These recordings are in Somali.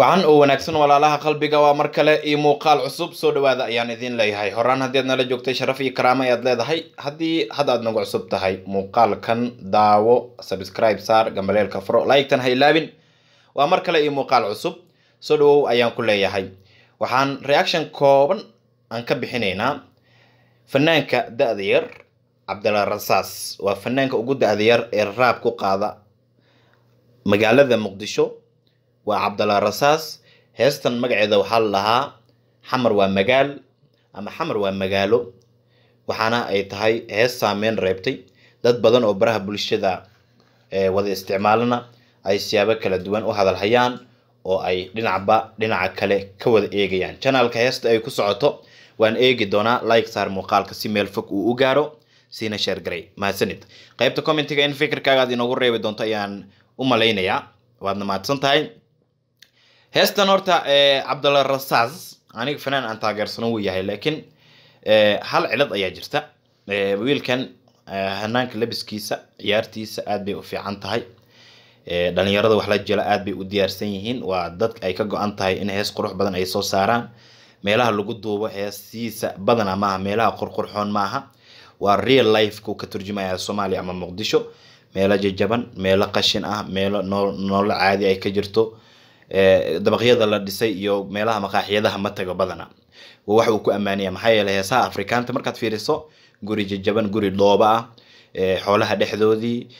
wacan oo wanaagsan walaalaha qalbiga waa mar kale iyo muuqaal cusub soo dhawaada ayaan idiin leeyahay horaan haddi aad nala joogtay sharaf iyo karaama ayaad leedahay haddii hadda aad nagu cusub tahay muuqaalkan daawo subscribe saar gambaleelka furo ha ilaabin waa mar kale iyo muuqaal cusub soo dhawow ayaan ku leeyahay waxaan reaction kooban aan ka bixinaynaa fanaanka da-da yar cabdilla rasaas waa fanaanka ugu da-da yar ee raab ku qaada magaalada muqdisho waa cabdalla rasaas heestan magaceeda waxaa la dhahaa xamar waa magaal ama xamar waa magaalo waxaana ay tahay hees saameyn reebtay dad badan oo baraha bulshada eh, wada isticmaalana ay siyaabo kala duwan u hadal hayaan oo ay dhinacba dhinaca kale ka wada eegayaan janaalka heesta ay ku socoto waan eegi doonaa like saar muuqaalka si meel fog uu u gaaro siina sheergaray mahadsanid qaybta commentiga in fikirkaagaad inoogu reebi doonto ayaan u malaynayaa waadna mahadsan tahay heestan horta cabdalla eh, rasaas aniga fanaan aan taageersano wuu yahay laakiin eh, hal cilad ayaa jirta eh, wiilkan hanaanka labiskiisa ciyaartiisa aad bay u fiican tahay dhalinyarada wax la jela aad bay u diyaarsan yihiin waa dadka ay ka go-an tahay in hees qurux badan ay soo saaraan meelaha lagu duubo heesiisa badana maaha meelaha qurqurxoon maaha waa real lifekuu ka turjumaya soomaaliya ama muqdisho meelo jajaban meelo qashin ah meelo noolo caadi ay ka jirto dabaqyada la dhisay iyo meelaha maqaaxiyadaha ma tago badana waa wax uu ku ammaanaya maxaa yeeley heesaha afrikaanta markaad fiiriso guri jajaban guri dhooba ah xoolaha dhexdoodii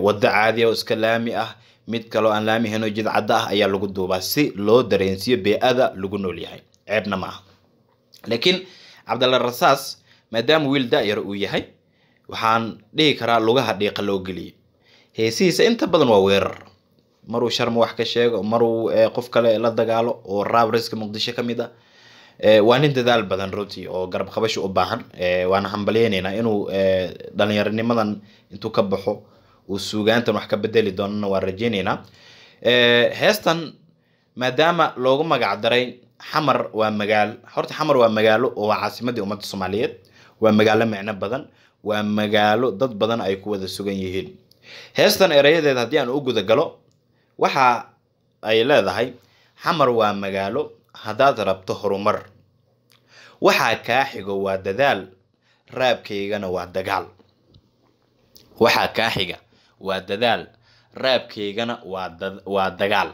wado caadi ah oo iska laami ah mid kaloo aan laamihaynoo jidcaddo ah ayaa lagu duubaa si loo dareensiyo bee-ada lagu nool yahay ceebna ma laakiin cabdalla rasaas maadaama wiil da-yar uu yahay waxaan dhihi karaa lugaha dhiiqa loo geliyay heesihiisa inta badan waa weerar maruu sharma wax ka sheego maruu eh, qof kale la dagaalo oo rabriska muqdisho ka a eh, waa nin dadaal badan runtii oo garab qabasha u baahan eh, waana hambalyeyneynaa inuu dhallinyaronimadan intuu ka baxo uu suugaantan wax ka bedeli doonana waan rajeyneynaa heestan maadaama loogu magac xamar waa magaalo horta xamar waa magaalo oo waa caasimadii ummadda soomaaliyeed waa magaalo micno badan waa magaalo dad badan ay ku wada sugan yihiin heestan erayadeed haddii aan u guda galo waxa ay leedahay xamar waa magaalo haddaad rabto horumar waxaa kaa xigo waa dadaal raabkaygana waa dagaal waxaa kaa xiga waa dadaal raabkaygana waa dagaal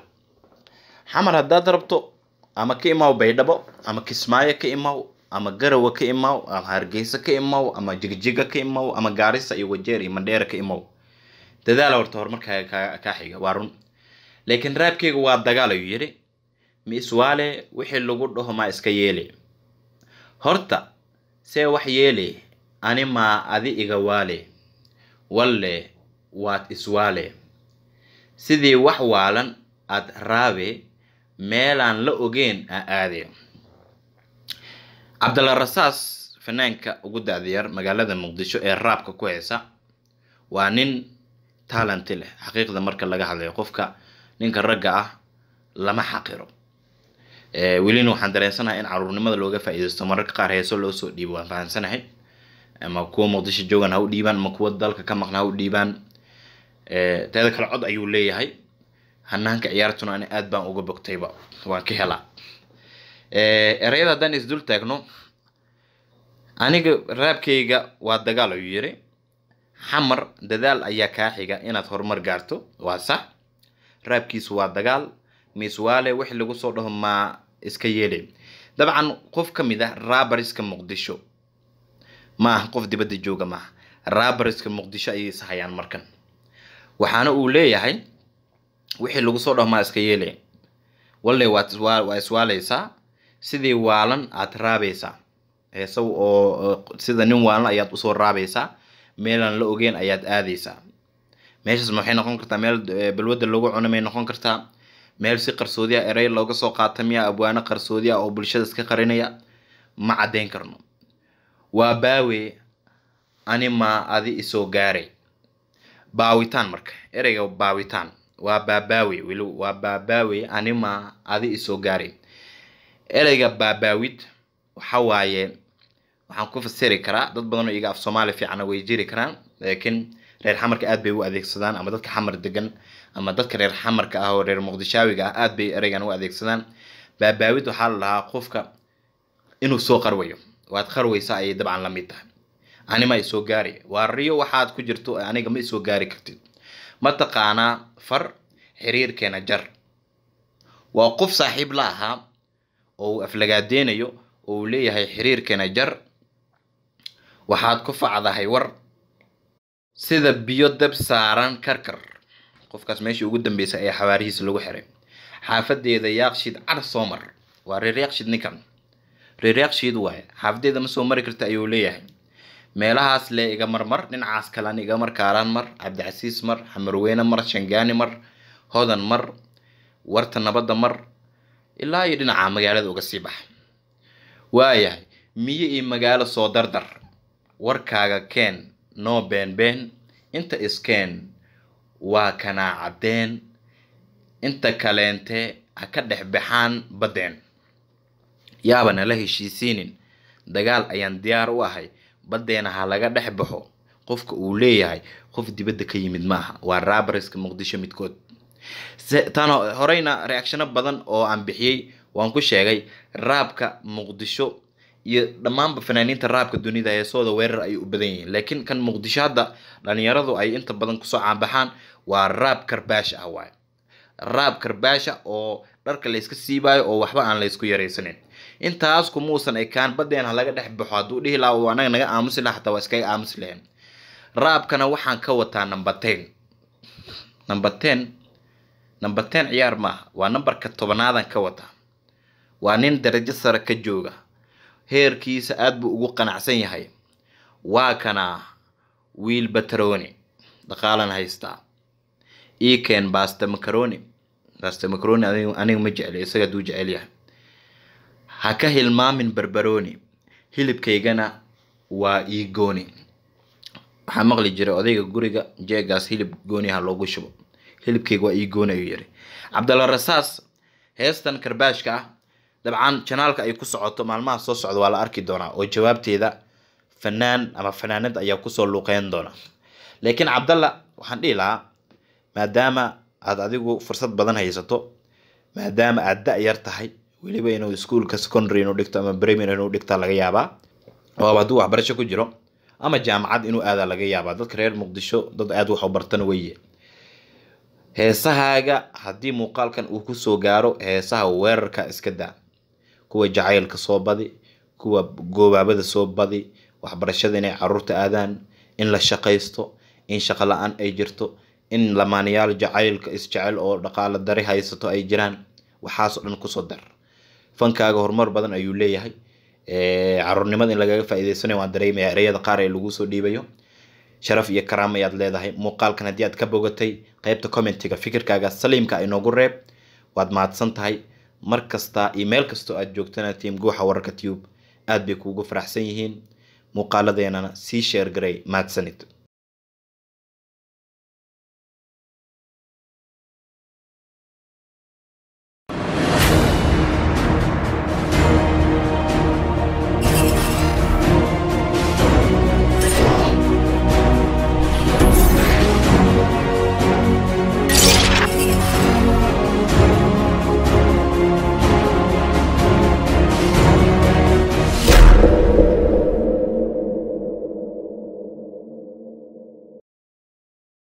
xamar haddaad rabto ama ka imaw baydhabo ama kismaayo ka imaw ama garawa ka imaw ama hargeysa ka imaw ama jigjiga ka imaw ama gaarisa iyo wajeer iyo mandheera ka imaw dadaal horta horumarkaaga kaa xiga waa run laakiin raabkayga waa dagaal ayuu yidhi miis waale wixii lagu dhaho maa iska yeeli horta see wax yeeli ani maa adi iga waale walle waad iswaale sidii wax waalan aad raabe meelaan la ogeyn a aade cabdalla rasaas fanaanka ugu da-dayar magaalada muqdisho ee raabka ku heysa waa nin taalanti leh xaqiiqda marka laga hadlayo qofka ninka ragga ah lama xaqiro eh, welina waxaan dareensanahay in caruurnimada looga faa'iidaysto mararka qaar heeso loo soo dhiibo waan fahamsanahay ama eh, kuwa muqdisho joogan ha u dhiibaan ama kuwa dalka ka maqan ha u dhiibaan eh, teeda kale cod ayuu leeyahay hanaanka ciyaartuna ani aad baan uga bogtayba waan ka helaa ereyada haddaan isdul taagno aniga raabkayga waa dagaal ayuu yiri xamar dadaal ayaa kaa xiga inaad horumar gaarto waa sax raabkiisu waa dagaal miswaale wix lagu soo dhaho maa iska yeele dabcan qof ka mid a ah rabariska muqdisho maaha qof dibadda jooga maaha rabariska muqdisho ayay ishayaan markan waxaana uu leeyahay wixii lagu soo dhaho maa iska yeele walle waa iswaaleysaa sidii waalan aad raabaysaa heesaw oo sida nin waalan ayaad usoo raabaysaa meelaan la ogeen ayaad aadaysaa meeshaas waxay noqon kartaa meel eh, balwada lagu cuno may noqon kartaa meel si qarsoodi a erey looga soo qaata miya abwaano qarsoodi oo bulshada iska qarinaya ma caddayn karno waa baawe ani maa adi isoo gaaray baawitaan marka ereyga baawitaan waa baabaawe weli waa baabaawe ani maa adi isoo gaaray ereyga baabaawid waxa waaye waxaan ku fasiri karaa dad badan iga af soomaali fiicana way jiri karaan laakiin reer xamarka aad bay u adeegsadaan ama dadka xamar degan ama dadka reer xamarka ah oo reer muqdishaawiga ah aad bay ereygan u adeegsadaan baabaawid waxaa la dhahaa qofka inuu soo qarwayo waad qarwaysa ayay dabcan la mid tahay ani isoo gaari waariyo waxaad ku jirto aniga ma isoo gaari kartid mataqaanaa far xiriirkeena jar waa qof saaxiib la ahaa oo uu aflagaadeynayo oo uu leeyahay xiriirkeena jar waxaad ku facdahay war sida biyo dab saaran karkar qofkaas meeshii ugu dambeysay ayaa xawaarihiisa lagu xiray xaafadeeda yaaqshid car soo mar waa reer yaaqshid ninkan reer yaaqshid waay xaafadeeda ma soo mari karta ayuu leeyahay meelahaas lee iga marmar dhinacaas kalan iga mar kaaraan mar cabdicasiis mar xamarweyne mar shangaani mar hodan mar warta nabadda mar ilaa iyo dhinaca magaalada uga sii bax waayahay miyo iyo magaalo soo dardar warkaaga keen noo been inta iskeen waa kanaa caddeen inta kaleente ha ka dhex baxaan baddeen yaaba nala heshiisiinin dagaal ayaan diyaar u ahay baddeena ha laga dhex baxo qofka uu leeyahay qof dibadda ka yimid maaha waa raabariska muqdisho midkood tan horeyna reactiono badan oo aan bixiyey waan ku sheegay raabka muqdisho iyo dhammaanba fanaaniinta raabka dunida heesooda weerar ayay u badan yihiin laakiin kan muqdisho hadda dhalinyaradu ay inta badan kusoo caanbaxaan waa raab karbaash ah waay raab karbaasha ah oo dharka layska siibayo oo waxba aan laysku yaraysanin intaas kumuusan ekaan badeen ha dhex baxo hadduu dhihi laha anaga naga aamusi laha hataa waa iskaga aamusi lahayn raabkana waxaan ka wataa number ten number ten number ten ciyaar maaha waa nambarka tobanaadaan ka wataa waa nin darajo sare ka jooga heerkiisa aad buu ugu qanacsan yahay waa kanaa wiil bataroni dhaqaalan haystaa ikeen basta macaroni basta macaroni aniga ma jecel isaga aduu jecel yahay ha ka hilmaamin barbaroni hilibkaygana waa ii gooni waxaa maqli jiray odayga guriga jeegaas hilib gooni ha loogu shubo hilibkayga waa ii gooni ayuu yiri cabdalla rasaas heestan karbaashka ah dabcan janaalka ay ku socoto maalmaha soo socda waa la arki doonaa oo jawaabteeda fanaan ama fanaanad ayaa kusoo luuqeyn doona laakiin cabdalla waxaan dhihi lahaa maadaama aada adigu fursad badan haysato maadaama aad da-yar tahay weliba inuu iskuolka secondary inuu dhigto ama bremier inuu dhigta laga yaabaa oo hadduu waxbarasho ku jiro ama jaamacad inuu aadaa laga yaabaa dadka reer muqdisho dad aada wax u heesahaaga haddii muuqaalkan uu kusoo gaaro heesaha weerarka iska daa kuwa jacaylka soo badi kuwa goobaabada soo badi waxbarashada inay caruurta aadaan in la shaqaysto in shaqo la-aan ay jirto in lamaanayaal jacaylka isjecel oo dhaqaalo dari haysato ay jiraan waxaasoo dhan kusoo dar fankaaga horumar badan ayuu leeyahay caruurnimada in lagaga faa'iidaysanayo waan dareemaya ereyada qaar ee lagu soo dhiibayo sharaf iyo karaama ayaad leedahay muuqaalkan haddii aad ka bogatay qaybta commentiga fikirkaaga saliimka inoogu reeb waad mahadsan tahay mar kasta iyo meel kastoo aad joogtana tiim guuxa wararka tube aad bay kuugu faraxsan yihiin muuqaaladeenana sii sheergaray maadsanid